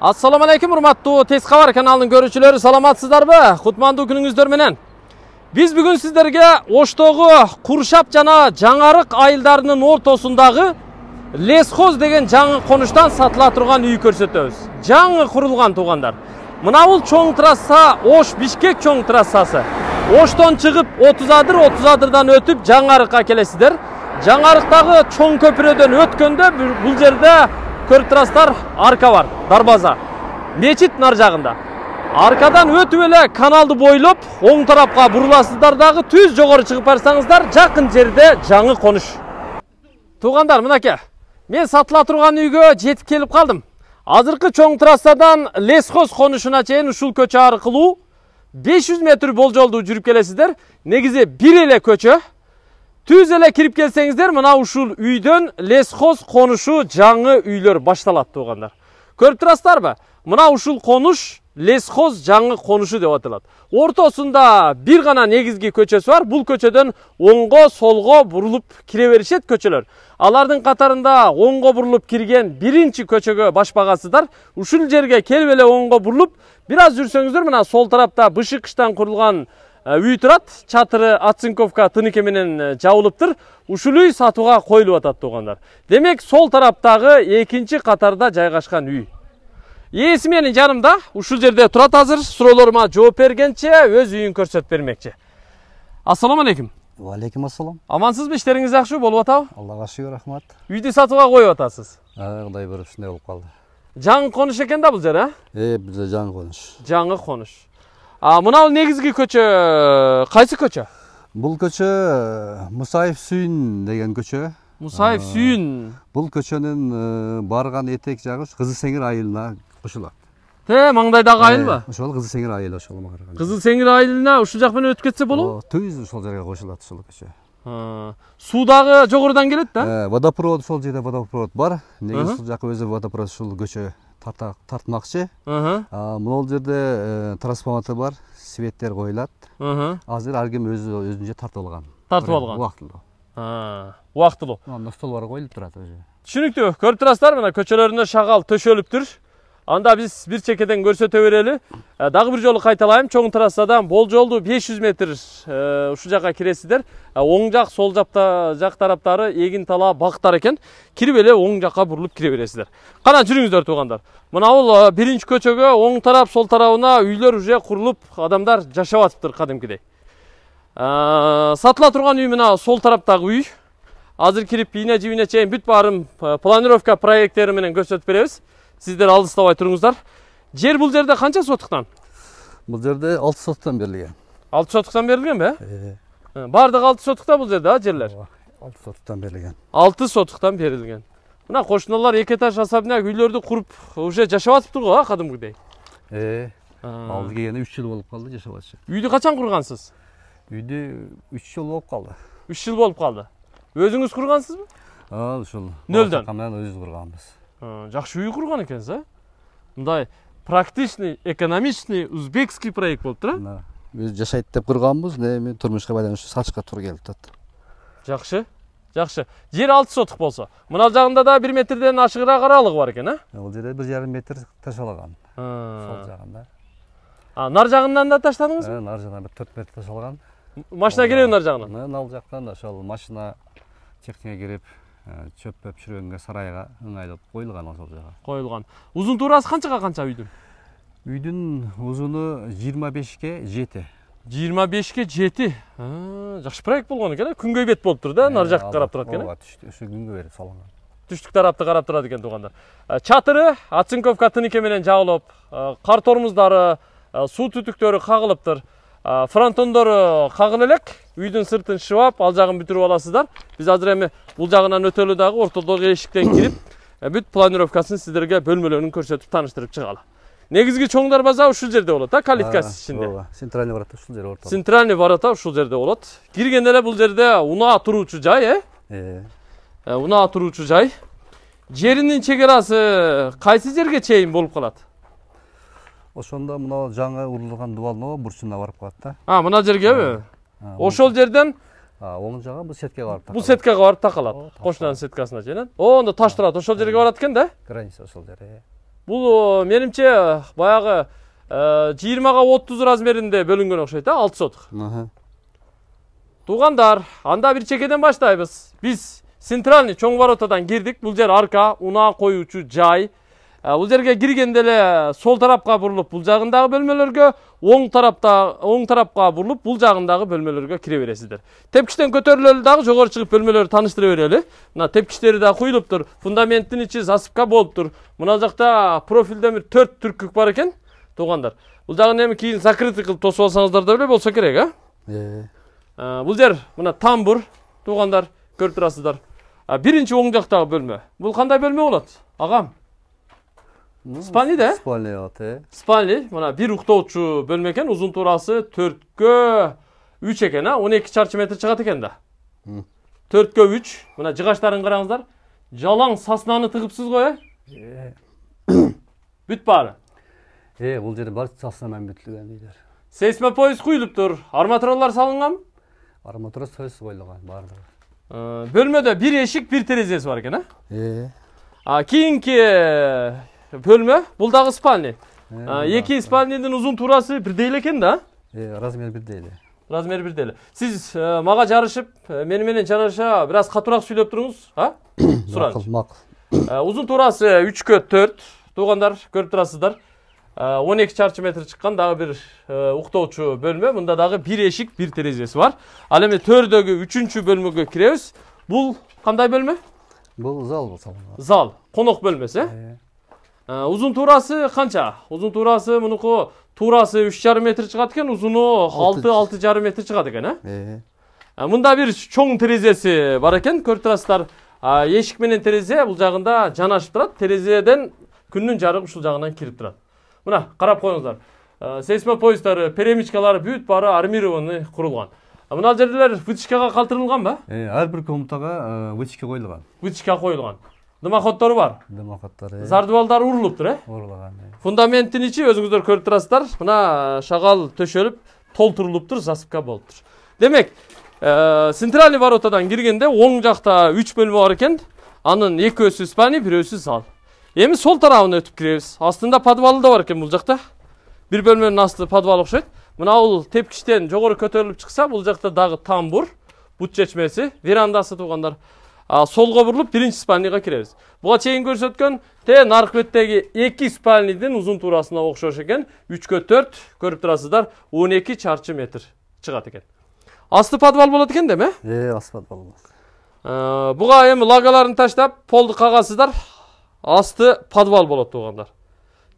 Ассаламу алейкум, hurmatlı Tez Xabar kanalının саламатсыздар саламатсыздарбы? Құтманды күніңіздер менен. Біз бүгін сіздерге Оштоғы Құршап жана Жаңарық айылдарынын ортосундағы Лесхоз деген жаңы қоныштан сатыла тұрған үй көрсөтөбүз. Жаңы құрылған туғандар. Мына бул чоң трасса Ош Бишкек чоң трассасы. Оштон чыгып 30 адыр, 30 адырдан өтіп жаңарыққа келесиздер. Жаңарықтағы чоң көпіреден өткенде бұл жерде көріп тұрасыздар арка бар дарбаза мечет нар жағында аркадан өтіп каналды бойлап оң тарапқа бұрыласыздар дағы түз жоғары шығып барсаңыздар жақын жерде жаңы қоныш туғандар ке мен сатыла тұрған үйге жетіп келіп қалдым азыркы чоң трассадан лесхоз қонышына чейин ушул көчө аркылуу 500 метр жолды жүріп келесіздер негізе бир эле көчө түз эле кирип келсеңіздер, мына ушул үйдөн лесхоз конушу жаңы үйлөр башталат Көріп көрүп ба? мына ушул конуш лесхоз жаңы конушу деп аталат ортосунда бір гана негізге көчесі бар Бұл көчөдөн оңго солго бурулуп кире беришет көчөлөр қатарында катарында оңго бурулуп бірінші биринчи көчөгө баш багасыздар жерге келип эле оңго біраз жүрсеңіздер аз мына сол тарапта бышык кыштан курулган Ә, үй тұрат чатыры оцинковка тыныке менен ә, жабылып тұр ушул үй сатууга коюлуп атат туугандар демек сол тараптагы экинчи катарда жайгашкан үй ээси менин жанымда ушул жерде турат азыр суроолорума жооп бергенче өз үйүн көрсөтүп бермекчи ассалому алейкум алейкум ассалам амансызбы иштериңиз жакшыбы болуп атабы аллага шүгүр рахмат үйдү сатууга коюп атасыз кудай бір ушундай болуп калды жаңы конуш экен да бул жер а э бул жер жаңы конуш жаңы конуш а мынау негізгі көчө қайсы көчө бұл көчө э, мусаев сүйін деген көчө мусаев сүйін бұл көчөнүн э, барған этек жагы кызыл сеңир айылына кошулат Те, маңдайдагы айыл э, ба ошол кызыл сеңир айылы ошол кызыл сеңир айылына ушул жак менен өтүп кетсе болобу Түз ошол жерге кошулат ушул көчө суу дагы жогорудон келет да водопровод ошол жерде водопровод бар негизи ушул жака өзү водопровод ушул көчө тартмақшы мынау жерде э, трансформатор бар светтер қойылады азыр әркім өзі өзінше тартып алған тартып алған уақытылы уақытылы мына стол бар қойылып тұрады өзі түсінікті көріп тұрасыздар мына көшелерінде шағал төшеліп тұр анда биз бир чекеден көрсөтө берели дагы ә, бир жолу кайталайм чоң трассадан бол жолды беш метр ушул ә, жака киресиздер ә, оң жақ сол жақта, жак тараптары эгин талаа бактар экен кирип эле оң жакка бурулуп кире бересиздер кана жүрүңүздөр туугандар мына бул биринчи көчөгө оң тарап сол тарабына үйлер уже құрылып адамдар жашап атыптыр кадимкидей сатыла турган үй мына сол тараптагы үй азыр кирип ийне жибине чейин бүт баарын планировка проекттери менен көрсөтүп сіздер алыстабай тұрыңыздар жер бұл жерде қанша сотықтан бұл жерде алты сотықтан берілген алты сотықтан берілген бе ә. барлығы алты сотықта бұл жерде а жерлер алты сотықтан берілген алты сотықтан берілген мына қошыналар екі этаж жасап мына үйлерді құрып уже жашап жатыптыр тұр ғой а кәдімгідей э ауылға келгенде үш жыл болып қалды жашап жатшы үйді қашан құрғансыз үйді үш жыл болып қалды үш жыл болып қалды өзіңіз құрғансыз ба ошол нөлдөн өзүбүз курганбыз Э, жақсы үй құрған екенсіз ә мындай практичный экономичный узбекский проект болып тұр ә өзі жасайды деп құрғанбыз эми тұрмышқа байланысты сатышқа тура келіп тұрады жақсы жақсы жер алты сотық болса мына жағында да бір метрден ашығырақ аралығы бар екен ә ол жерде бір жарым метр ташалған ә. сол жағында а нар жағынан да таштадыңыз ба ә, нар жағынан бір төрт метр ташалған машина келеді нар жағынан мына жақтан ошол машина техника кирип чөппөп шүрөгөнгө сарайга қойылған коюлган ошол қойылған коюлган турасы канчага канча үйдүн үйдүн узуну жыйырма бешке жети жыйырма бешке жети жакшы проект болгон экен э күнгөй бет болып тур да нары жакка карап турат экен э ооба түштү күнгө берип салынган тарапты қарап тұрады экен туугандар чатыры оцинковка тыныкы менен жабылып кар су суу түтүктөрү кагылыптыр фронтондору кагыла э, элек үйдүн сыртын шыбап ал жагын бүтүрүп аласыздар биз азыр эми бул жагынан өтөлү дагы ортодогу эшиктен кирип ә, бүт планировкасын сиздерге бөлмөлөрүн көрсөтүп тааныштырып чыгалы негизги чоң дарбаза ушул жерде болот а калиткасы ичинде ооба центральный ворота ушул жерде болот центральный ворота ушул жерде болот киргенде эле бул жерде унаа туруучу жай э, э. э унаа туруучу жай жеринин чек арасы кайсы жерге чейин болуп калат ошондо мына жаңы урулган дубалноо бурчуна барып калат да а мына жергеби ошол жерден оң жагы бул сетке барып бул сеткага барып такалат кошунанын сеткасына чейин оондо таш турат ошол жерге барат экен да граница ошол жер э. бул менимче баягы э, жыйырмага отуз размеринде бөлүнгөн окшойт а алты сотук туугандар анда бир чекеден баштайбыз биз центральный чоң воротадан кирдик бул жер арка унаа коюучу жай Ә, бул жерге кіргенде эле сол тарапка бурулуп бул жагындагы бөлмөлөргө оң тарапта, оң тарапқа бұрылып, бұл жағындағы бөлмелерге кіре бересіздер. Тепкіштен көтеріліп дагы жогору чыгып бөлмөлөрдү тааныштыра берели. Мына тепкіштері да куюлуптур фундаменттин ичи засыпка болуп тур. Мына жакта профилде бир төрт түркүк бар экен, туугандар. Бул жагын эми кийин закрытый кылып тосуп алсаңыздар да беле болсо керек, а? Э. Ә, бул жер мына тамбур, туугандар, көрүп турасыздар. Ә, Биринчи оң жактагы бөлмө. Бул кандай бөлмө болот? Агам спальныйда спальный аты спальный мына бир уктоочу бөлмө экен узун туурасы төрткө үч экен а он эки чарчы метр чыгат экен да төрткө үч мына жыгачтарын караңыздар жалаң саснаны тыгыпсыз го э бүт баары э бул жерде баары сасна менен бүтүлгөн үйлөр сейсмопоезд куюлуптур арматуралар салынган арматура сөзсүз коюлган баардыгы бөлмөдө бир эшик бир терезеси бар экен э кийинки бөлме бұл дағы спальня екі спальняның ұзын бирдей эле екен да размер эле размер бирдей сіз сиз мага жарышып менен жараша бир біраз катуураак сүйлөп тұрыңыз а сұраншы макул узун туурасы үчкө төрт туугандар көріп тұрасыздар 12 эки чарчы метр чыккан дагы бир уктоочу бөлмө мында дагы бир эшик бир терезеси бар ал эми төрдөгү үчүнчү бөлмөгө киребиз. Бул кандай бөлмө? Бул зал Зал, конок бөлмөсү ұзын турасы қанша ұзын турасы мұныкі турасы үш жарым метр шығады екен ұзыны алты алты жарым метр шығады екен ә мында бир чоң терезесі бар экен көрүп турасыздар эшик менен терезе бұл жағында жанашып турат терезеден күндүн жарыгы ушул жагынан кирип турат мына карап коюңуздар сейсмо поезддары перемычкалары бүт баары армированный курулган мына жерлер вытяжкага калтырылганбы ар бир комнатага вытяжка қойылған. вытяжка коюлган дымоходдору бар дымоходдору зардубалдары урулуптур э урулган фундаменттин ичи өзүңүздөр көрүп турасыздар мына шагал төшөлүп толтурулуптур засыпка болуптур демек центральный воротадан киргенде оң жакта үч бөлмө бар экен анын экөөсү спальный бирөөсү зал эми сол тарабына өтүп киребиз астында подвалы да бар экен бул жакта бир бөлмөнүн асты подвал окшойт мына бул тепкичтен жогору көтөрүлүп чыкса бул жакта дагы тамбур бут чечмеси верандасы туугандар солға бұрылып бірінші спальныйға кіреміз бұға чейін көрсеткен те наркы беттеги эки спальныйдын узун туурасына окшош экен үчкө төрт көрүп турасыздар он эки чарчы метр чыгат екен асты подвал болады екен деме эми асты подвал болот ә, буга эми лагаларын таштап полды қағасыздар асты подвал болот жылы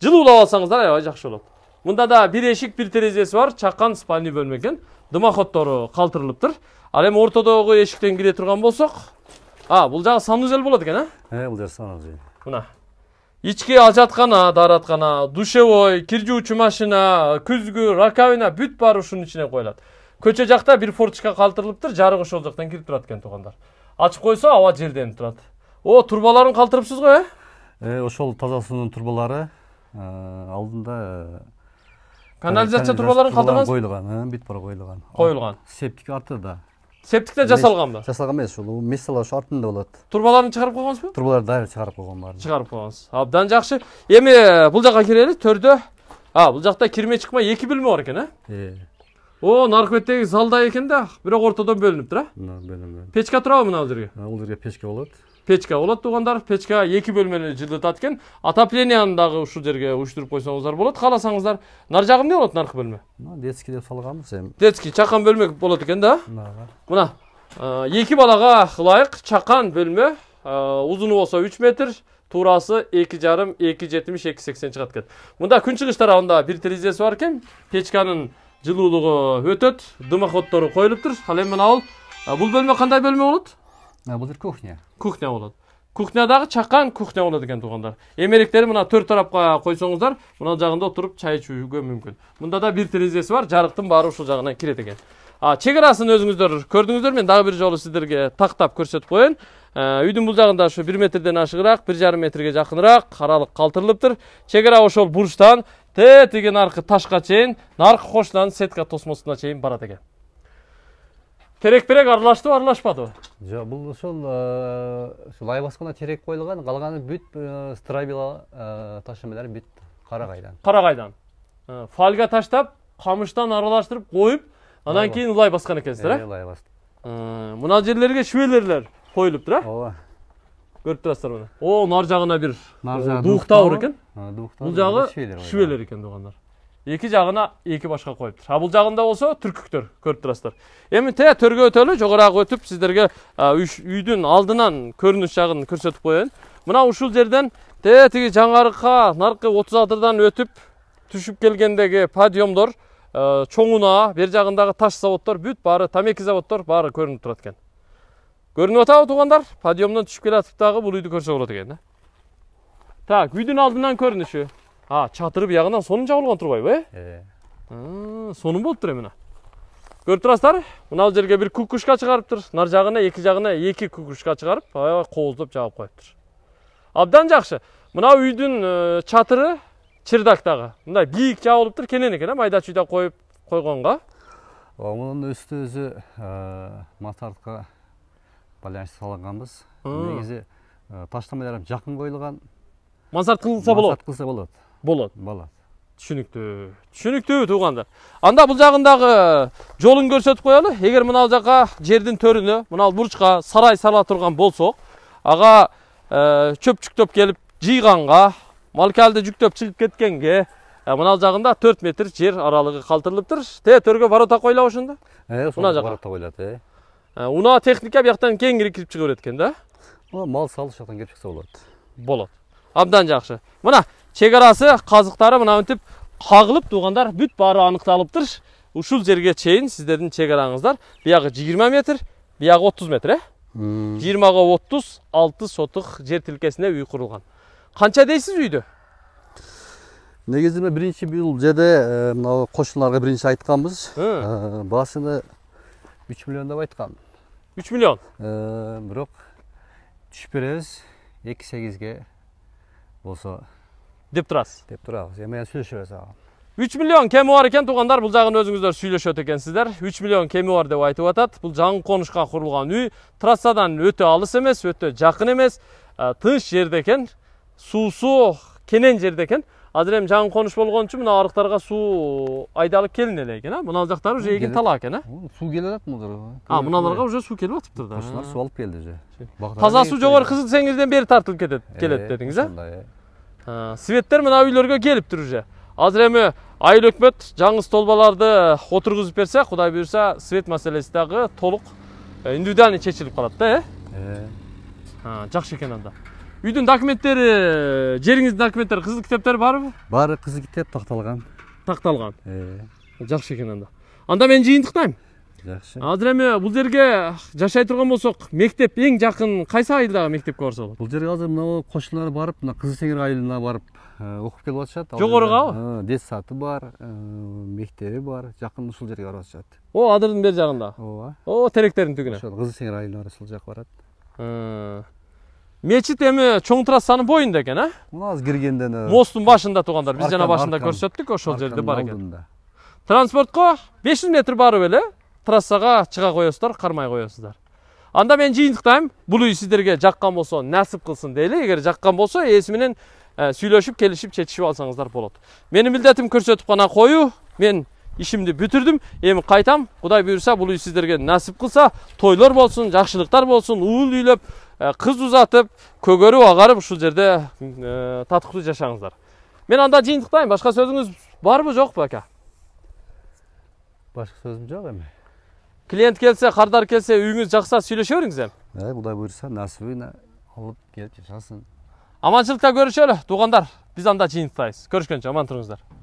жылуулап алсаңыздар аябай жакшы болот мында да бір эшик бір терезесі бар чаққан спальный бөлмө экен дымоходдору калтырылыптыр ал эми ортодогу эшиктен кире турган болсок а бұл жағы санузел болады екен а э бұл жер санузел мына ички ажаткана даараткана душевой кир жуучу машина күзгі, раковина бүт бар ушунун ішіне коюлат көчө жақта бір форточка қалтырылыптыр, жарык ошол жактан кирип турат экен туугандар ачып қойса, аба жерден турат о трубаларын калтырыпсыз го э ә? ошол таза суунун трубалары ә, алдында канализация трубаларын калтыргансыз коюлган ә, бүт баары коюлган коюлган септик арты да септиктен жасалган ба жасалган эмес ушул мес салат ушу артында болот трубаларын чыгарып койгонсузбу трубаларды дагы чыгарып койгон баарын чыгарып койгонсуз абдан жакшы эми бул жака кирели төрдө а бул жакта кирме чыкма эки бөлмө бар экен э ә? о наркбеттеги залда экен да бирок ортодон бөлүнүп тура печка турабы мына бул жерге бул жерге печка болот печка болот туугандар печка эки бөлмөнү жылытат экен отоплениянын дагы ушул жерге уюштуруп койсоңуздар болот кааласаңыздар нар жагы эмне болот наркы бөлмө детский деп салганбыз эми детский чакан бөлмө болот экен да мына эки балага ылайык чакан бөлмө узуну болсо үч метр туурасы эки жарым эки жетимиш эки сексен чыгат экен мында күн чыгыш тарабында бир терезеси бар экен печканын жылуулугу өтөт дымоходдору коюлуп тур ал эми мына бул бул бөлмө кандай бөлмө болот жер кухня кухня болот кухня дагы чакан кухня болот экен туугандар эмеректери мына төрт тарапка койсоңуздар мына жагында отуруп чай ичүүгө мүмкүн мында да бир терезеси бар жарыктын баары ушул жагынан кирет экен чек арасын өзүңүздөр көрдүңүздөр мен дагы бир жолу сиздерге тактап көрсөтүп коеюн үйдүн бул жагында ушу бир метрден ашыгыраак бир жарым метрге жакыныраак аралык калтырылыптыр чек ара ошол бурчтан тетиги наркы ташка чейин наркы кошунанын сетка тосмосуна чейин барат экен терек берек аралаштыбы аралашпадыбы жок бул ошол ушул айбаскана терек коюлган калганы бүт страбила ташы менен бүт карагайдан карагайдан фольга таштап камыштан аралаштырып коюп анан кийин улай баскан экенсиздер э улай бастык мына жерлерге швеллерлер коюлуптур э ооба көріп тұрасыздар міне о нар жағына бір дуықтау бар екен бұл жағы шүбелер екен туғандар екі жағына екі башқа қойыптыр а бұл жағында болса түркіктер көріп тұрасыздар эми тээ төргө өтөлү жогорураака өтүп сиздерге үйдүн алдынан көрүнүш жағын көрсөтүп коеюн мына ушул жерден тээ тиги жаңарыкка наркы отуз атырдан өтүп түшүп келгендеги подъемдор чоң бер жағындағы таш заводдор бүт баары тамеки заводдор баары көрүнүп турат экен көрүнүп атабы туугандар подъемдон түшүп келе дагы бул үйдү көрсө болот экен да так үйдүн алдынан көрүнүшү а чатыры биягынан сонун жабылган турбайбы э сонун болуптур э мына көрүп турасыздар мына жерге бир кукушка чыгарыптыр нар жагына эки жагына эки кукушка чыгарып аябай кооздоп жаап коюптур абдан жакшы мына үйдүн чатыры чырдак дагы мындай бийик жабылыптыр кенен экен э майда чүйдө коюп койгонго анын үстү өзү матардка байланысты салғанбыз негізі таштамайлар жақын қойылған мансарт қылса болады мансарт қылса болады болады болады түсінікті түсінікті туғандар анда бұл жағындағы жолын көрсетіп қоялы егер мынау жаққа жердің төрүнө мынау бурчка сарай сала тұрған болсок аға чөп жүктөп келип жыйганга малкалды жүктеп шығып кеткенге мынал жағында төрт метр жер аралығы қалтырылып тұр те төргө ворота қойла ошондо э, мына жака ворота коюлат Э, унаа техника бияктан кеңири кирип чыга берет экен да ооба мал салыш жактан келип чыкса болот болот абдан жакшы мына чек арасы казыктары мына мынтип кагылып туугандар бүт баары аныкталыптыр ушул жерге чейин сиздердин чек араңыздар биягы жыйырма метр биягы отуз метр э жыйырмага отуз алты сотық жер тилкесине үй курулган канча дейсиз үйдү негизи мен биринчи бул жерде э, мына кошуналарга биринчи айтканбыз э, баасыны үч миллион деп айткан 3 миллион бирок түшүп беребиз эки сегизге болсо деп турасыз деп турабыз эми менен сүйлөшөбүз ага үч миллион кеми бар экен туугандар бул жагын өзүңүздөр сүйлөшөт экенсиздер үч миллион кеми бар деп айтып атат бул жаңы конушка курулган үй трассадан өтө алыс эмес өтө жакын эмес тынч жерде экен суусу кенен жерде экен азыр эми жаңы конуш болгон үчүн мына арыктарга суу айдалып келине элек экен а мына жактары уже эгин талаа экен а суу келип атат мулар а мыналарга уже суу келип атыптыр да ушулар суу алып келди уже таза суу жогору кызыл сеңирден бери тартылып кетет келет дедиңиз а светтер мына үйлөргө келиптир уже азыр эми айыл өкмөт жаңы столбаларды отургузуп берсе кудай буюрса свет маселеси дагы толук индивидуальный чечилип калат да э жакшы экен анда үйдің документтері жеріңіздің документтері қызыл китептер барбы баары қызыл кітап такталган такталган жакшы экен анда анда мен жыйынтыктайм жакшы азыр эми бул жерге жашай турган болсок мектеп эң жакын кайсы айылдагы мектепке барса болот бул жерге азыр мына кошуналар барып мына кызыл сеңир айылына барып окуп келип атышат жогоругабы саты бар мектеби бар жакын ушул жерге барып атышат о адырдын бери жагында ооба о теректердин түгіне. ошол кызыл сеңир айылына ушул жака барат мечит эми чоң трассанын боюнда экен э мына азыр киргенден мосттун башында туугандар биз жана башында көрсөттүк ошол жерде бар экен транспортко беш жүз метр барып эле трассага чыга коесуздар кармай коесуздар анда мен жыйынтыктайм бул үй сиздерге жаккан болсо насип кылсын дейли эгер жаккан болсо ээси менен э, сүйлөшүп келишип чечишип алсаңыздар болот менин милдетим көрсөтүп гана коюу мен ішімді бүтірдім эми қайтам құдай бұйырса бұл үй сіздерге нәсіп қылса тойлар болсын жақсылықтар болсын ұл үйлеп қыз ұзатып көгеріп ағарып ушул жерде ә, татыктуу жашаңыздар мен анда жыйынтыктайм башка сөзүңүз барбы жокпу ака башка сөзүм жок эми клиент келсе кардар келсе үйүңүз жакса сүйлөшө бериңиз эми кудай буюрса насыбын алып келип жашасын аманчылыкта көрүшөлү туугандар биз анда жыйынтыктайбыз көрүшкөнчө аман туруңуздар